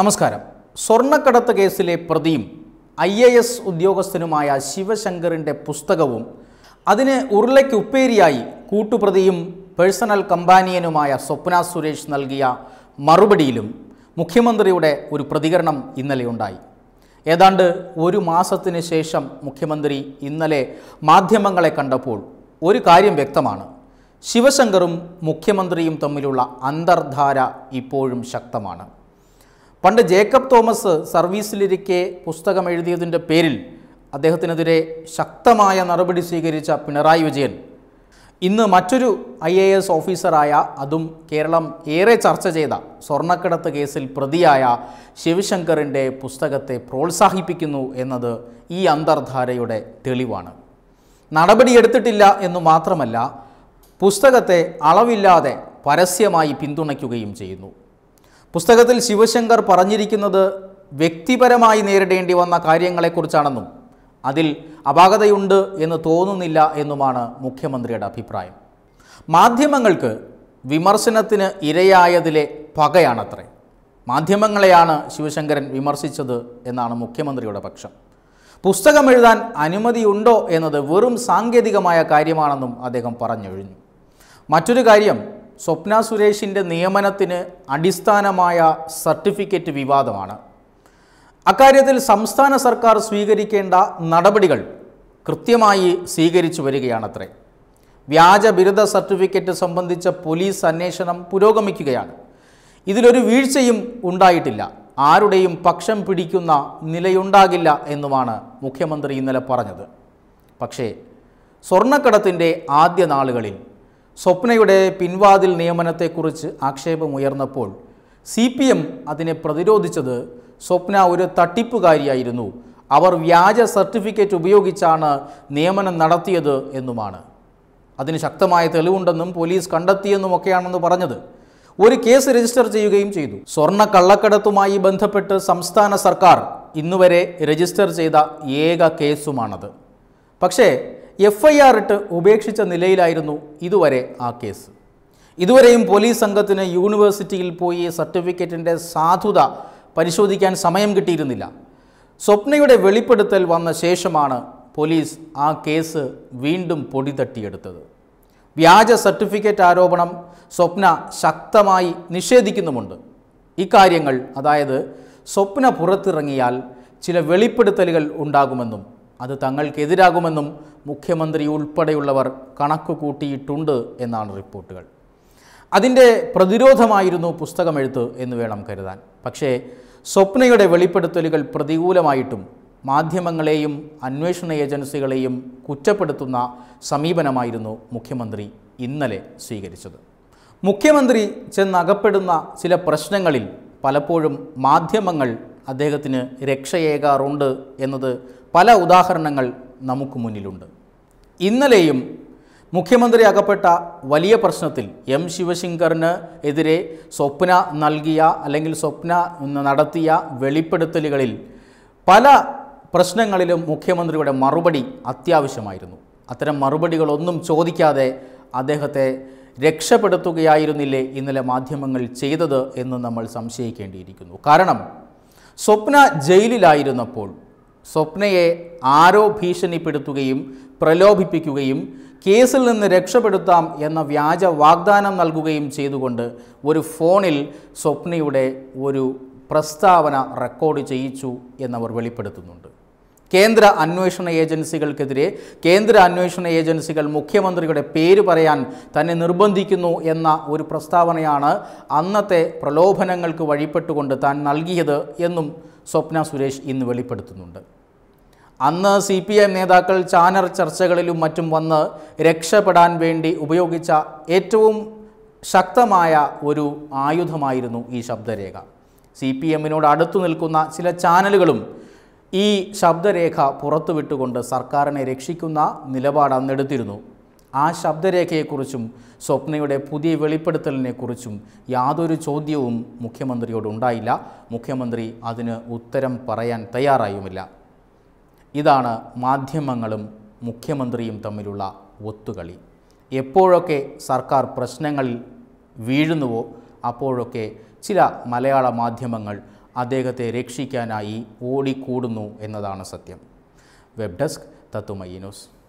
നമസ്കാരം സ്വർണ്ണക്കടത്ത് കേസിലെ പ്രതിയും ഐ എ എസ് ഉദ്യോഗസ്ഥനുമായ ശിവശങ്കറിൻ്റെ പുസ്തകവും അതിന് ഉരുളയ്ക്ക് ഉപ്പേരിയായി കൂട്ടുപ്രതിയും പേഴ്സണൽ കമ്പാനിയനുമായ സ്വപ്ന സുരേഷ് നൽകിയ മറുപടിയിലും മുഖ്യമന്ത്രിയുടെ ഒരു പ്രതികരണം ഇന്നലെ ഉണ്ടായി ഏതാണ്ട് ഒരു മാസത്തിന് ശേഷം മുഖ്യമന്ത്രി ഇന്നലെ മാധ്യമങ്ങളെ കണ്ടപ്പോൾ ഒരു കാര്യം വ്യക്തമാണ് ശിവശങ്കറും മുഖ്യമന്ത്രിയും തമ്മിലുള്ള അന്തർധാര ഇപ്പോഴും ശക്തമാണ് പണ്ട് ജേക്കബ് തോമസ് സർവീസിലിരിക്കെ പുസ്തകം എഴുതിയതിൻ്റെ പേരിൽ അദ്ദേഹത്തിനെതിരെ ശക്തമായ നടപടി സ്വീകരിച്ച പിണറായി വിജയൻ ഇന്ന് മറ്റൊരു ഐ എ എസ് ഓഫീസറായ അതും കേരളം ഏറെ ചർച്ച ചെയ്ത സ്വർണ്ണക്കടത്ത് കേസിൽ പ്രതിയായ ശിവശങ്കറിൻ്റെ പുസ്തകത്തെ പ്രോത്സാഹിപ്പിക്കുന്നു എന്നത് ഈ അന്തർധാരയുടെ തെളിവാണ് നടപടിയെടുത്തിട്ടില്ല എന്നു മാത്രമല്ല പുസ്തകത്തെ അളവില്ലാതെ പരസ്യമായി പിന്തുണയ്ക്കുകയും ചെയ്യുന്നു പുസ്തകത്തിൽ ശിവശങ്കർ പറഞ്ഞിരിക്കുന്നത് വ്യക്തിപരമായി നേരിടേണ്ടി വന്ന കാര്യങ്ങളെക്കുറിച്ചാണെന്നും അതിൽ അപാകതയുണ്ട് എന്ന് തോന്നുന്നില്ല എന്നുമാണ് മുഖ്യമന്ത്രിയുടെ അഭിപ്രായം മാധ്യമങ്ങൾക്ക് വിമർശനത്തിന് ഇരയായതിലെ പകയാണത്രേ മാധ്യമങ്ങളെയാണ് ശിവശങ്കരൻ വിമർശിച്ചത് എന്നാണ് മുഖ്യമന്ത്രിയുടെ പക്ഷം പുസ്തകം എഴുതാൻ അനുമതിയുണ്ടോ എന്നത് വെറും സാങ്കേതികമായ കാര്യമാണെന്നും അദ്ദേഹം പറഞ്ഞൊഴിഞ്ഞു മറ്റൊരു കാര്യം സ്വപ്ന സുരേഷിൻ്റെ നിയമനത്തിന് അടിസ്ഥാനമായ സർട്ടിഫിക്കറ്റ് വിവാദമാണ് അക്കാര്യത്തിൽ സംസ്ഥാന സർക്കാർ സ്വീകരിക്കേണ്ട നടപടികൾ കൃത്യമായി സ്വീകരിച്ചു വരികയാണത്രേ വ്യാജ ബിരുദ സർട്ടിഫിക്കറ്റ് സംബന്ധിച്ച പോലീസ് അന്വേഷണം പുരോഗമിക്കുകയാണ് ഇതിലൊരു വീഴ്ചയും ഉണ്ടായിട്ടില്ല ആരുടെയും പക്ഷം പിടിക്കുന്ന നിലയുണ്ടാകില്ല എന്നുമാണ് മുഖ്യമന്ത്രി ഇന്നലെ പറഞ്ഞത് പക്ഷേ സ്വർണ്ണക്കടത്തിൻ്റെ ആദ്യ നാളുകളിൽ സ്വപ്നയുടെ പിൻവാതിൽ നിയമനത്തെക്കുറിച്ച് ആക്ഷേപമുയർന്നപ്പോൾ സി പി എം അതിനെ പ്രതിരോധിച്ചത് സ്വപ്ന ഒരു തട്ടിപ്പുകാരിയായിരുന്നു അവർ വ്യാജ സർട്ടിഫിക്കറ്റ് ഉപയോഗിച്ചാണ് നിയമനം നടത്തിയത് എന്നുമാണ് അതിന് ശക്തമായ തെളിവുണ്ടെന്നും പോലീസ് കണ്ടെത്തിയെന്നുമൊക്കെയാണെന്ന് പറഞ്ഞത് ഒരു കേസ് രജിസ്റ്റർ ചെയ്യുകയും ചെയ്തു സ്വർണ്ണ കള്ളക്കടത്തുമായി ബന്ധപ്പെട്ട് സംസ്ഥാന സർക്കാർ ഇന്നുവരെ രജിസ്റ്റർ ചെയ്ത ഏക കേസുമാണത് പക്ഷേ എഫ് ഐ ആർ ഇട്ട് ഉപേക്ഷിച്ച നിലയിലായിരുന്നു ഇതുവരെ ആ കേസ് ഇതുവരെയും പോലീസ് സംഘത്തിന് യൂണിവേഴ്സിറ്റിയിൽ പോയി സർട്ടിഫിക്കറ്റിൻ്റെ സാധുത പരിശോധിക്കാൻ സമയം കിട്ടിയിരുന്നില്ല സ്വപ്നയുടെ വെളിപ്പെടുത്തൽ വന്ന ശേഷമാണ് പോലീസ് ആ കേസ് വീണ്ടും പൊടി തട്ടിയെടുത്തത് വ്യാജ സർട്ടിഫിക്കറ്റ് ആരോപണം സ്വപ്ന ശക്തമായി നിഷേധിക്കുന്നുമുണ്ട് ഇക്കാര്യങ്ങൾ അതായത് സ്വപ്ന പുറത്തിറങ്ങിയാൽ ചില വെളിപ്പെടുത്തലുകൾ ഉണ്ടാകുമെന്നും അത് തങ്ങൾക്കെതിരാകുമെന്നും മുഖ്യമന്ത്രി ഉൾപ്പെടെയുള്ളവർ കണക്ക് കൂട്ടിയിട്ടുണ്ട് എന്നാണ് റിപ്പോർട്ടുകൾ അതിൻ്റെ പ്രതിരോധമായിരുന്നു പുസ്തകമെഴുത്ത് എന്ന് വേണം കരുതാൻ പക്ഷേ സ്വപ്നയുടെ വെളിപ്പെടുത്തലുകൾ പ്രതികൂലമായിട്ടും മാധ്യമങ്ങളെയും അന്വേഷണ ഏജൻസികളെയും കുറ്റപ്പെടുത്തുന്ന സമീപനമായിരുന്നു മുഖ്യമന്ത്രി ഇന്നലെ സ്വീകരിച്ചത് മുഖ്യമന്ത്രി ചെന്നകപ്പെടുന്ന ചില പ്രശ്നങ്ങളിൽ പലപ്പോഴും മാധ്യമങ്ങൾ അദ്ദേഹത്തിന് രക്ഷയേകാറുണ്ട് എന്നത് പല ഉദാഹരണങ്ങൾ നമുക്ക് മുന്നിലുണ്ട് ഇന്നലെയും മുഖ്യമന്ത്രി അകപ്പെട്ട വലിയ പ്രശ്നത്തിൽ എം ശിവശങ്കറിന് എതിരെ സ്വപ്ന നൽകിയ അല്ലെങ്കിൽ സ്വപ്ന നടത്തിയ വെളിപ്പെടുത്തലുകളിൽ പല പ്രശ്നങ്ങളിലും മുഖ്യമന്ത്രിയുടെ മറുപടി അത്യാവശ്യമായിരുന്നു അത്തരം മറുപടികളൊന്നും ചോദിക്കാതെ അദ്ദേഹത്തെ രക്ഷപ്പെടുത്തുകയായിരുന്നില്ലേ ഇന്നലെ മാധ്യമങ്ങൾ ചെയ്തത് എന്ന് നമ്മൾ സംശയിക്കേണ്ടിയിരിക്കുന്നു കാരണം സ്വപ്ന ജയിലിലായിരുന്നപ്പോൾ സ്വപ്നയെ ആരോ ഭീഷണിപ്പെടുത്തുകയും പ്രലോഭിപ്പിക്കുകയും കേസിൽ നിന്ന് രക്ഷപ്പെടുത്താം എന്ന വ്യാജ വാഗ്ദാനം നൽകുകയും ചെയ്തുകൊണ്ട് ഒരു ഫോണിൽ സ്വപ്നയുടെ ഒരു പ്രസ്താവന റെക്കോർഡ് ചെയ്യിച്ചു എന്നവർ വെളിപ്പെടുത്തുന്നുണ്ട് കേന്ദ്ര അന്വേഷണ ഏജൻസികൾക്കെതിരെ കേന്ദ്ര അന്വേഷണ ഏജൻസികൾ മുഖ്യമന്ത്രിയുടെ പേര് പറയാൻ തന്നെ നിർബന്ധിക്കുന്നു എന്ന ഒരു പ്രസ്താവനയാണ് അന്നത്തെ പ്രലോഭനങ്ങൾക്ക് വഴിപ്പെട്ടുകൊണ്ട് താൻ നൽകിയത് എന്നും സ്വപ്ന സുരേഷ് ഇന്ന് വെളിപ്പെടുത്തുന്നുണ്ട് അന്ന് സി പി ഐ നേതാക്കൾ ചാനർ ചർച്ചകളിലും മറ്റും വന്ന് രക്ഷപ്പെടാൻ വേണ്ടി ഉപയോഗിച്ച ഏറ്റവും ശക്തമായ ഒരു ആയുധമായിരുന്നു ഈ ശബ്ദരേഖ സി പി എമ്മിനോട് അടുത്തു നിൽക്കുന്ന ചില ചാനലുകളും ഈ ശബ്ദരേഖ പുറത്തുവിട്ടുകൊണ്ട് സർക്കാരിനെ രക്ഷിക്കുന്ന നിലപാട് അന്നെടുത്തിരുന്നു ആ ശബ്ദരേഖയെക്കുറിച്ചും സ്വപ്നയുടെ പുതിയ വെളിപ്പെടുത്തലിനെക്കുറിച്ചും യാതൊരു ചോദ്യവും മുഖ്യമന്ത്രിയോട് ഉണ്ടായില്ല മുഖ്യമന്ത്രി അതിന് ഉത്തരം പറയാൻ തയ്യാറായുമില്ല ഇതാണ് മാധ്യമങ്ങളും മുഖ്യമന്ത്രിയും തമ്മിലുള്ള ഒത്തുകളി എപ്പോഴൊക്കെ സർക്കാർ പ്രശ്നങ്ങളിൽ വീഴുന്നുവോ അപ്പോഴൊക്കെ ചില മലയാള മാധ്യമങ്ങൾ അദ്ദേഹത്തെ രക്ഷിക്കാനായി ഓടിക്കൂടുന്നു എന്നതാണ് സത്യം വെബ് ഡെസ്ക് തത്തുമയ്യ ന്യൂസ്